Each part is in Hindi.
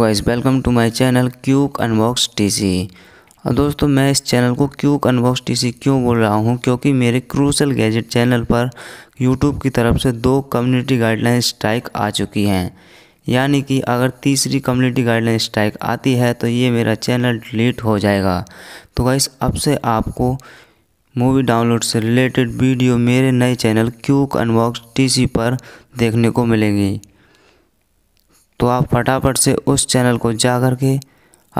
guys welcome to my channel quick unbox TC और दोस्तों मैं इस चैनल को क्यूक अनबॉक्स टीसी क्यों बोल रहा हूँ क्योंकि मेरे क्रूसल गैजेट चैनल पर यूट्यूब की तरफ से दो कम्युनिटी गाइडलाइन स्ट्राइक आ चुकी हैं यानी कि अगर तीसरी कम्युनिटी गाइडलाइन स्ट्राइक आती है तो ये मेरा चैनल डिलीट हो जाएगा तो गाइस अब से आपको मूवी डाउनलोड से रिलेटेड वीडियो मेरे नए चैनल क्यूक अनबॉक्स टीसी पर देखने को मिलेंगी तो आप फटाफट से उस चैनल को जा कर के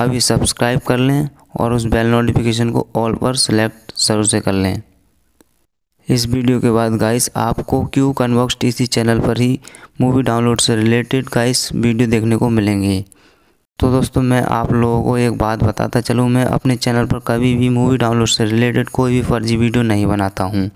अभी सब्सक्राइब कर लें और उस बेल नोटिफिकेशन को ऑल पर सेलेक्ट जरूर से कर लें इस वीडियो के बाद गाइस आपको क्यू कन्वॉक्स टी चैनल पर ही मूवी डाउनलोड से रिलेटेड गाइस वीडियो देखने को मिलेंगे तो दोस्तों मैं आप लोगों को एक बात बताता चलूँ मैं अपने चैनल पर कभी भी मूवी डाउनलोड से रिलेटेड कोई भी फर्जी वीडियो नहीं बनाता हूँ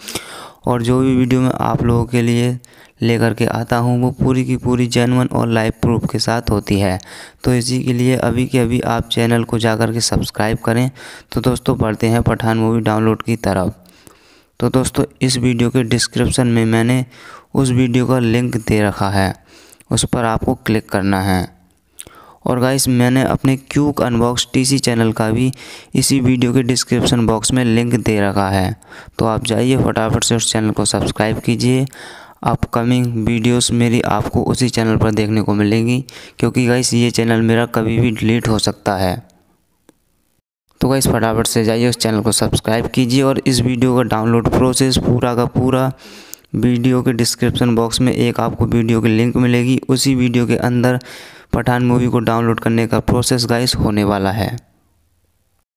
और जो भी वीडियो मैं आप लोगों के लिए लेकर के आता हूँ वो पूरी की पूरी जेनवन और लाइव प्रूफ के साथ होती है तो इसी के लिए अभी के अभी आप चैनल को जा कर के सब्सक्राइब करें तो दोस्तों बढ़ते हैं पठान मूवी डाउनलोड की तरफ तो दोस्तों इस वीडियो के डिस्क्रिप्शन में मैंने उस वीडियो का लिंक दे रखा है उस पर आपको क्लिक करना है और गाइस मैंने अपने क्यूक अनबॉक्स टीसी चैनल का भी इसी वीडियो के डिस्क्रिप्शन बॉक्स में लिंक दे रखा है तो आप जाइए फटाफट से उस चैनल को सब्सक्राइब कीजिए अपकमिंग वीडियोस मेरी आपको उसी चैनल पर देखने को मिलेंगी क्योंकि गाइस ये चैनल मेरा कभी भी डिलीट हो सकता है तो गाइस फटाफट से जाइए उस चैनल को सब्सक्राइब कीजिए और इस वीडियो का डाउनलोड प्रोसेस पूरा का पूरा वीडियो के डिस्क्रिप्शन बॉक्स में एक आपको वीडियो की लिंक मिलेगी उसी वीडियो के अंदर पठान मूवी को डाउनलोड करने का प्रोसेस गाइस होने वाला है